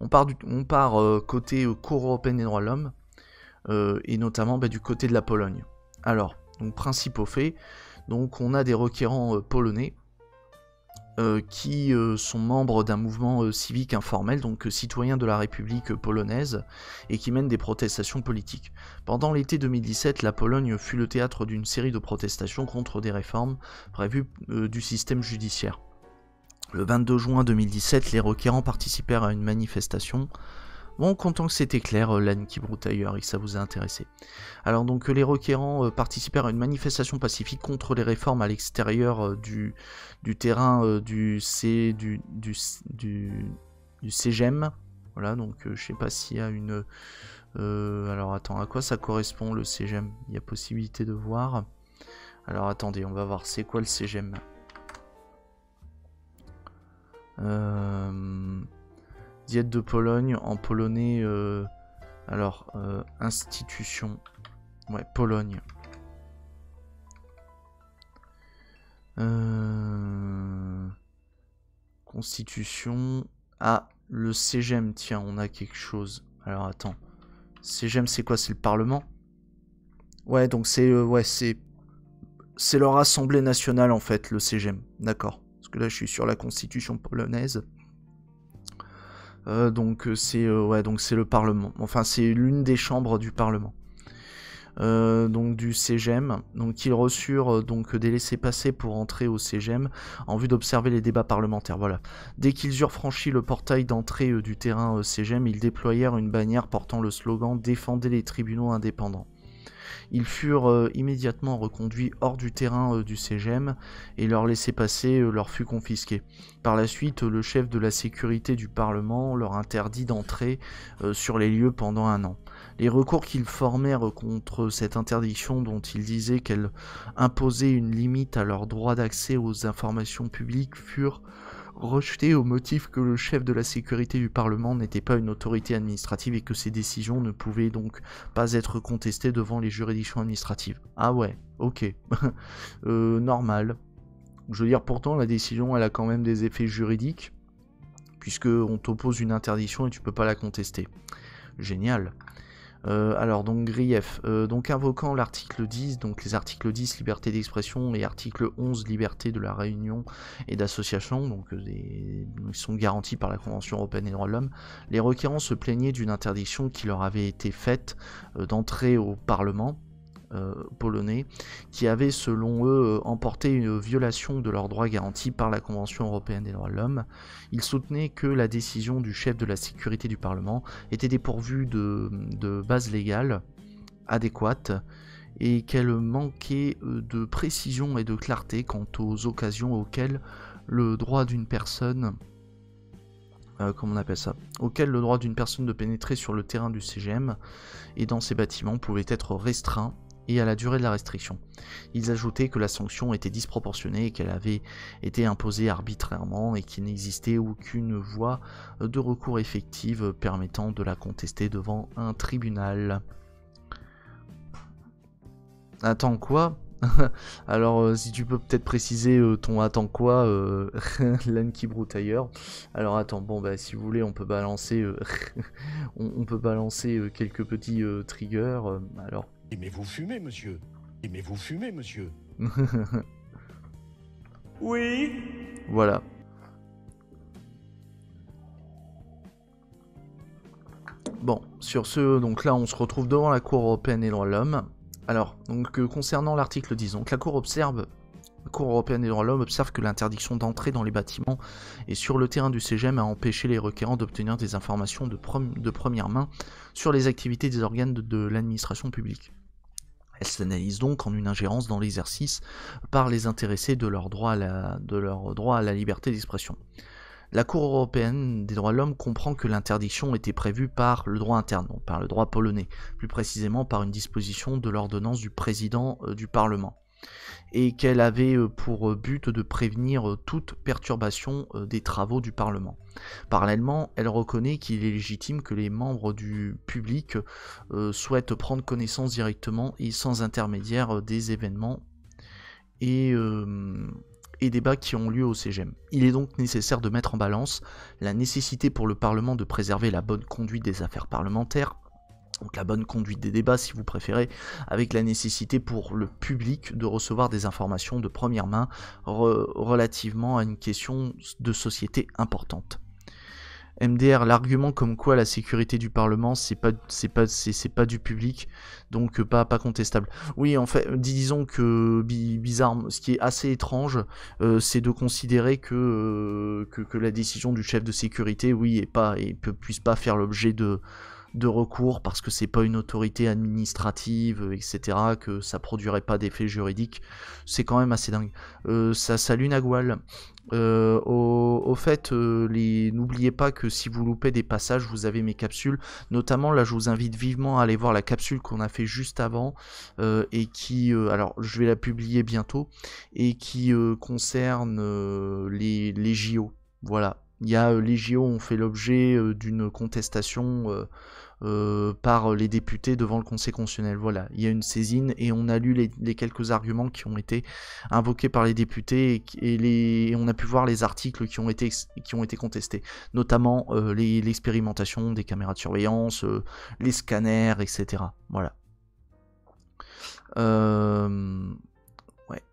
on part, du, euh, côté euh, Cour européenne des droits de l'homme, euh, et notamment bah, du côté de la Pologne. Alors, donc principaux faits, donc on a des requérants polonais qui sont membres d'un mouvement civique informel, donc citoyens de la République polonaise, et qui mènent des protestations politiques. Pendant l'été 2017, la Pologne fut le théâtre d'une série de protestations contre des réformes prévues du système judiciaire. Le 22 juin 2017, les requérants participèrent à une manifestation. Bon, content que c'était clair, euh, l'âne qui broute ailleurs et que ça vous a intéressé. Alors donc, euh, les requérants euh, participèrent à une manifestation pacifique contre les réformes à l'extérieur du, terrain du, C, du, du, du, e Voilà, donc je sais pas s'il y a une... alors attends, à quoi ça correspond le CGM e Il y a possibilité de voir. Alors attendez, on va voir c'est quoi le CGM. E euh, diète de Pologne en polonais. Euh, alors, euh, institution. Ouais, Pologne. Constitution. Ah, le CGM, tiens, on a quelque chose. Alors attends. CGM, c'est quoi C'est le Parlement Ouais, donc c'est ouais, c'est c'est leur Assemblée nationale en fait, le CGM. D'accord là je suis sur la constitution polonaise. Euh, donc euh, c'est euh, ouais, donc c'est le Parlement. Enfin c'est l'une des chambres du Parlement. donc du CGM. Donc ils reçurent donc des laissés-passer pour entrer au CGM en vue d'observer les débats parlementaires. Voilà. Dès qu'ils eurent franchi le portail d'entrée du terrain CGM, ils déployèrent une bannière portant le slogan Défendez les tribunaux indépendants. Ils furent euh, immédiatement reconduits hors du terrain euh, du CGM et leur laisser passer euh, leur fut confisqué. Par la suite, le chef de la sécurité du Parlement leur interdit d'entrer sur les lieux pendant un an. Les recours qu'ils formèrent contre cette interdiction dont ils disaient qu'elle imposait une limite à leur droit d'accès aux informations publiques furent rejeté au motif que le chef de la sécurité du Parlement n'était pas une autorité administrative et que ses décisions ne pouvaient donc pas être contestées devant les juridictions administratives. Ah ouais, ok. Euh, normal. Je veux dire, pourtant, la décision, elle a quand même des effets juridiques, puisqu'on t'oppose une interdiction et tu peux pas la contester. Génial. Euh, alors donc grief, euh, donc invoquant l'article 10, donc les articles 10 liberté d'expression et article 11 liberté de la réunion et d'association, donc euh, ils sont garantis par la Convention européenne des droits de l'homme, les requérants se plaignaient d'une interdiction qui leur avait été faite d'entrer au Parlement euh, polonais, qui avaient selon eux euh, emporté une violation de leurs droits garantis par la Convention européenne des droits de l'homme. Ils soutenaient que la décision du chef de la sécurité du Parlement était dépourvue de, bases base légale adéquate et qu'elle manquait euh, de précision et de clarté quant aux occasions auxquelles le droit d'une personne on appelle ça, auquel le droit d'une personne de pénétrer sur le terrain du CGM et dans ses bâtiments pouvait être restreint et à la durée de la restriction. Ils ajoutaient que la sanction était disproportionnée et qu'elle avait été imposée arbitrairement et qu'il n'existait aucune voie de recours effective permettant de la contester devant un tribunal. Attends quoi alors, euh, si tu peux peut-être préciser euh, ton attends quoi, euh, qui ailleurs. Alors, attends, bon, bah, si vous voulez, on peut balancer, euh, on, on, peut balancer quelques petits triggers. alors, « vous fumer, monsieur. aimez vous fumer, monsieur. oui. Voilà. Bon, sur ce, donc là, on se retrouve devant la Cour européenne des droits de l'homme. Alors, donc euh, concernant l'article 10, donc la Cour observe Cour européenne des droits de l'homme observe que l'interdiction d'entrer dans les bâtiments et sur le terrain du CGM a empêché les requérants d'obtenir des informations de, première main sur les activités des organes de l'administration publique. Elle s'analyse donc en une ingérence dans l'exercice par les intéressés de leur droit à la, liberté d'expression. La Cour européenne des droits de l'homme comprend que l'interdiction était prévue par le droit interne, par le droit polonais, plus précisément par une disposition de l'ordonnance du président euh, du Parlement et qu'elle avait euh, pour euh, but de prévenir euh, toute perturbation des travaux du Parlement. Parallèlement, elle reconnaît qu'il est légitime que les membres du public souhaitent prendre connaissance directement et sans intermédiaire des événements et, débats qui ont lieu au CGM. E Il est donc nécessaire de mettre en balance la nécessité pour le Parlement de préserver la bonne conduite des affaires parlementaires, donc la bonne conduite des débats si vous préférez, avec la nécessité pour le public de recevoir des informations de première main relativement à une question de société importante. MDR, l'argument comme quoi la sécurité du Parlement, c'est pas, pas, pas du public, donc euh, pas, pas contestable. Oui, en fait, disons que bizarre, ce qui est assez étrange, euh, c'est de considérer euh, que, que, la décision du chef de sécurité, oui, et pas, et peut, puisse pas faire l'objet de, de recours parce que c'est pas une autorité administrative, euh, etc., que ça produirait pas d'effet juridique, c'est quand même assez dingue. Euh, ça salue Nagual. Euh, au, fait, euh, n'oubliez pas que si vous loupez des passages, vous avez mes capsules. Notamment, là, je vous invite vivement à aller voir la capsule qu'on a fait juste avant et qui, alors, je vais la publier bientôt et qui concerne les, les JO. Voilà, il y a euh, les JO ont fait l'objet euh, d'une contestation euh, par les députés devant le Conseil constitutionnel. Voilà, il y a une saisine et on a lu les, quelques arguments qui ont été invoqués par les députés et, on a pu voir les articles qui ont été, qui ont été contestés, notamment l'expérimentation des caméras de surveillance, les scanners, etc. Voilà. ouais,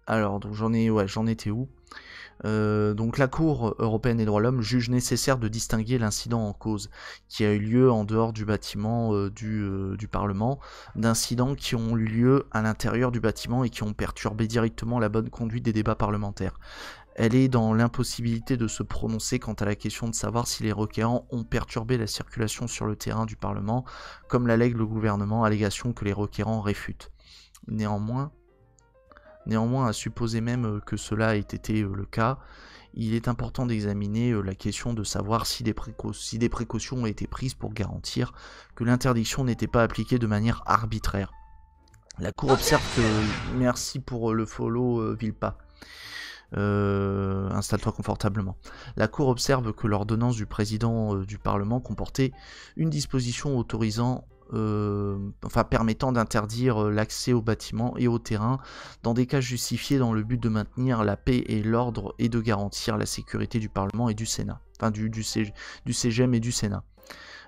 alors donc j'en ai, ouais, j'en étais où euh, donc la Cour européenne des droits de l'homme juge nécessaire de distinguer l'incident en cause qui a eu lieu en dehors du bâtiment euh, du, euh, du, Parlement d'incidents qui ont eu lieu à l'intérieur du bâtiment et qui ont perturbé directement la bonne conduite des débats parlementaires. Elle est dans l'impossibilité de se prononcer quant à la question de savoir si les requérants ont perturbé la circulation sur le terrain du Parlement, comme l'allègue le gouvernement, allégation que les requérants réfutent. Néanmoins, Néanmoins, à supposer même euh, que cela ait été euh, le cas, il est important d'examiner euh, la question de savoir si des, précautions ont été prises pour garantir que l'interdiction n'était pas appliquée de manière arbitraire. La Cour observe que... Merci pour le follow, installe-toi confortablement. La Cour observe que l'ordonnance du président du Parlement comportait une disposition autorisant euh, enfin permettant d'interdire euh, l'accès aux bâtiments et aux terrains dans des cas justifiés dans le but de maintenir la paix et l'ordre et de garantir la sécurité du Parlement et du Sénat, enfin du, du CGM et du Sénat.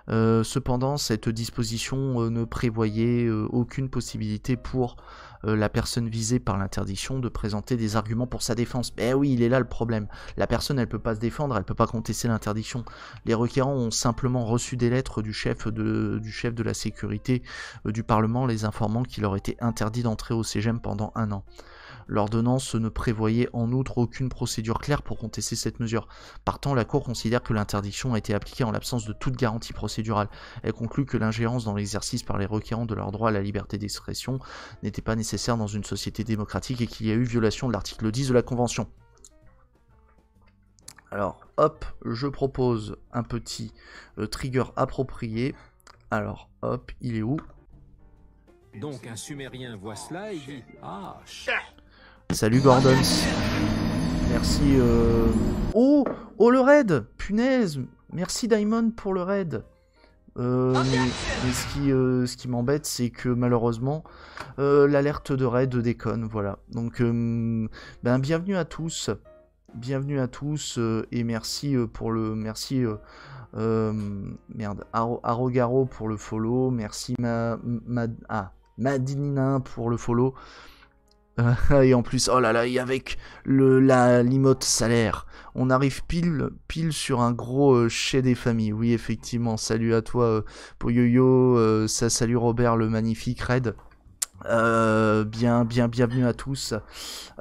Euh, cependant, cette disposition euh, ne prévoyait euh, aucune possibilité pour la personne visée par l'interdiction de présenter des arguments pour sa défense. Eh oui, il est là le problème. La personne, elle peut pas se défendre, elle ne peut pas contester l'interdiction. Les requérants ont simplement reçu des lettres du chef de, du chef de la sécurité du Parlement les informant qu'il leur était interdit d'entrer au CGM pendant un an. L'ordonnance ne prévoyait en outre aucune procédure claire pour contester cette mesure. Partant, la Cour considère que l'interdiction a été appliquée en l'absence de toute garantie procédurale. Elle conclut que l'ingérence dans l'exercice par les requérants de leur droit à la liberté d'expression n'était pas nécessaire dans une société démocratique et qu'il y a eu violation de l'article 10 de la Convention. Alors, hop, je propose un petit euh, trigger approprié. Alors, hop, il est où Donc un Sumérien voit cela et dit Ah, Salut Gordon, Merci. Euh... Oh Oh le raid Punaise Merci Diamond pour le raid. Euh, ce qui, euh, ce qui m'embête, c'est que malheureusement, euh, l'alerte de raid déconne, voilà. Donc, euh, ben, bienvenue à tous, bienvenue à tous, et merci pour le, merci, merde, Arogaro pour le follow, merci ma, ah, Madinina pour le follow, ah, et en plus, oh là là, et avec le, la limote salaire, on arrive pile, pile sur un gros euh, chez des familles. Oui, effectivement, salut à toi euh, pour YoYo. Euh, ça salut Robert le magnifique Red. Euh, bien, bien, bienvenue à tous.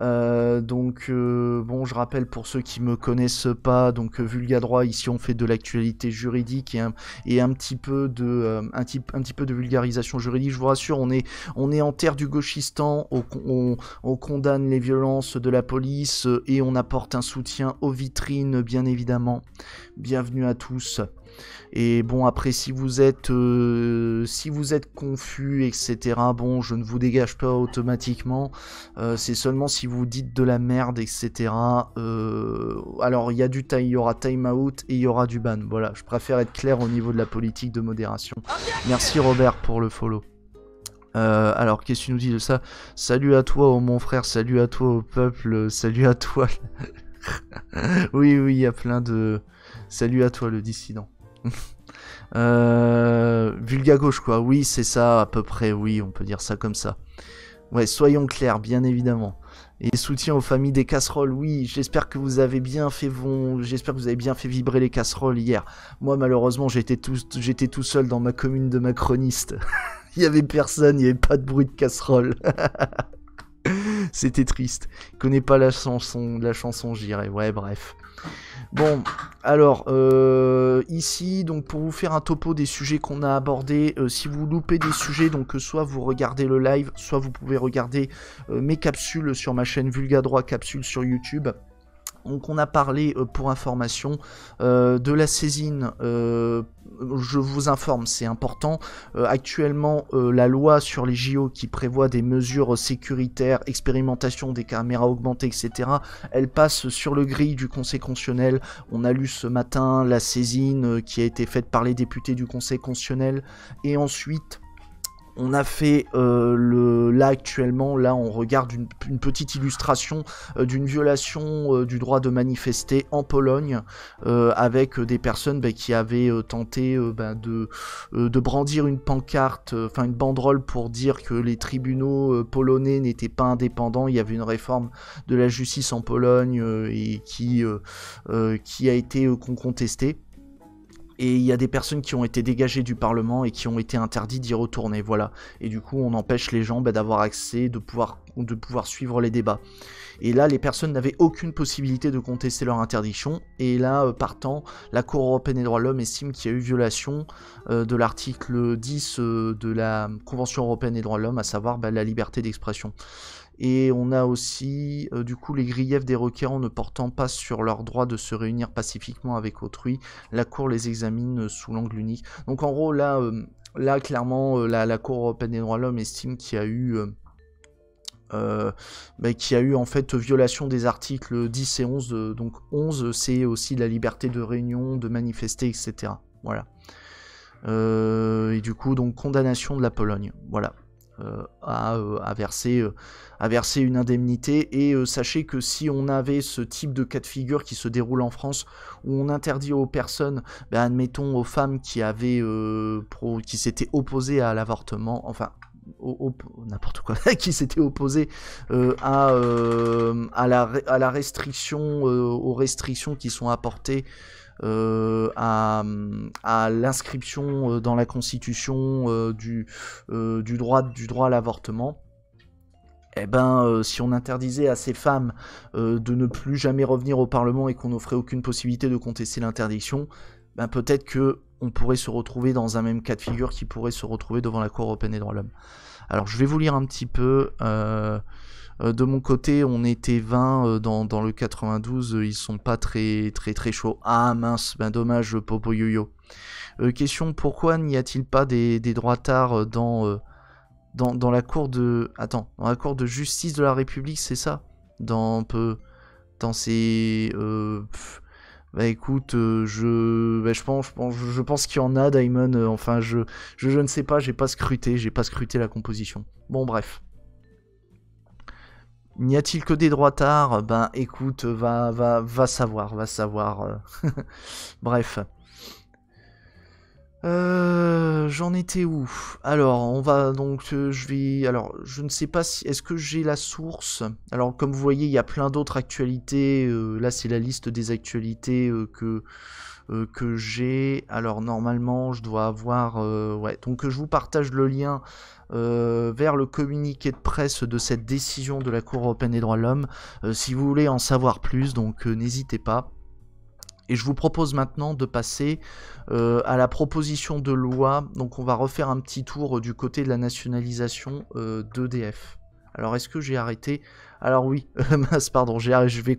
Euh, donc, euh, bon, je rappelle pour ceux qui me connaissent pas, donc Vulga Droit, ici on fait de l'actualité juridique et un, petit peu de, vulgarisation juridique. Je vous rassure, on est, on est en terre du gauchistan, on condamne les violences de la police et on apporte un soutien aux vitrines, bien évidemment. Bienvenue à tous. Et bon, après, si vous êtes, euh, si vous êtes confus, etc., bon, je ne vous dégage pas automatiquement. Euh, c'est seulement si vous dites de la merde, etc. Euh, alors, il y a du time, il y aura time out et il y aura du ban. Voilà, je préfère être clair au niveau de la politique de modération. Merci Robert pour le follow. alors, qu'est-ce que tu nous dis de ça Salut à toi, mon frère, salut à toi, au peuple, salut à toi. oui, oui, il y a plein de. Salut à toi, le dissident. Euh, vulga gauche, quoi. Oui, c'est ça, à peu près, oui, on peut dire ça comme ça. Ouais, soyons clairs, bien évidemment. Et soutien aux familles des casseroles, oui, j'espère que vous avez bien fait j'espère que vous avez bien fait vibrer les casseroles hier. Moi, malheureusement, j'étais tout, j'étais tout seul dans ma commune de macroniste. il y avait personne, il n'y avait pas de bruit de casserole. C'était triste. Je connais pas la chanson, la chanson, j'irai. Ouais, bref. Bon, alors euh, ici, donc pour vous faire un topo des sujets qu'on a abordés, euh, si vous loupez des sujets, donc euh, soit vous regardez le live, soit vous pouvez regarder mes capsules sur ma chaîne Vulga Droit Capsule sur YouTube. Donc on a parlé euh, pour information euh, de la saisine. Euh, je vous informe, c'est important. actuellement, la loi sur les JO qui prévoit des mesures sécuritaires, expérimentation des caméras augmentées, etc., elle passe sur le gris du Conseil constitutionnel. On a lu ce matin la saisine qui a été faite par les députés du Conseil constitutionnel. Et ensuite, on a fait euh, le là actuellement, là on regarde une, petite illustration euh, d'une violation euh, du droit de manifester en Pologne avec des personnes bah, qui avaient tenté bah, de, de brandir une pancarte, enfin une banderole pour dire que les tribunaux polonais n'étaient pas indépendants. Il y avait une réforme de la justice en Pologne et qui, qui a été contestée. Et il y a des personnes qui ont été dégagées du Parlement et qui ont été interdites d'y retourner, voilà. Et du coup, on empêche les gens bah, d'avoir accès, de pouvoir, suivre les débats. Et là, les personnes n'avaient aucune possibilité de contester leur interdiction. Et là, euh, partant, la Cour européenne des droits de l'homme estime qu'il y a eu violation euh, de l'article 10 euh, de la Convention européenne des droits de l'homme, à savoir bah, la liberté d'expression. Et on a aussi euh, du coup les griefs des requérants ne portant pas sur leur droit de se réunir pacifiquement avec autrui. La Cour les examine euh, sous l'angle unique. Donc en gros là, euh, là clairement la, Cour européenne des droits de l'homme estime qu'il y a eu... Euh, bah, a eu en fait violation des articles 10 et 11. donc 11, c'est aussi la liberté de réunion, de manifester, etc. Voilà. et du coup, donc condamnation de la Pologne. Voilà. Euh, euh, euh, à, verser, une indemnité. Et sachez que si on avait ce type de cas de figure qui se déroule en France, où on interdit aux personnes, ben, admettons aux femmes qui avaient qui s'étaient opposées à l'avortement, enfin n'importe quoi, qui s'étaient opposées à, la, restriction, aux restrictions qui sont apportées euh, à, l'inscription euh, dans la Constitution euh, du, droit, du droit à l'avortement, eh ben, si on interdisait à ces femmes de ne plus jamais revenir au Parlement et qu'on n'offrait aucune possibilité de contester l'interdiction, ben peut-être que on pourrait se retrouver dans un même cas de figure qui pourrait se retrouver devant la Cour européenne des droits de l'homme. Alors, je vais vous lire un petit peu. Euh, de mon côté, on était 20 euh, dans, le 92. Euh, ils sont pas très très très chauds. Ah mince, ben dommage, Popo Yoyo. question pourquoi n'y a-t-il pas des, droits tard dans, dans, la cour de attends la cour de justice de la République, c'est ça Dans peu dans ces bah écoute, je, bah, je pense, je pense, qu'il y en a, Diamond. enfin, je, je, je, ne sais pas, j'ai pas scruté, j'ai pas scruté la composition. Bon, bref. N'y a-t-il que des droits tard Ben écoute, va, va, va savoir, va savoir. Euh. Bref. Euh, j'en étais où Alors, on va donc, euh, je vais, alors, je ne sais pas si, est-ce que j'ai la source Alors, comme vous voyez, il y a plein d'autres actualités. là, c'est la liste des actualités que euh, que j'ai. Alors normalement, je dois avoir. Euh, ouais, donc je vous partage le lien euh, vers le communiqué de presse de cette décision de la Cour européenne des droits de l'homme. si vous voulez en savoir plus, donc n'hésitez pas. Et je vous propose maintenant de passer à la proposition de loi. Donc on va refaire un petit tour du côté de la nationalisation d'EDF. Alors est-ce que j'ai arrêté Alors oui, pardon, j'ai, je vais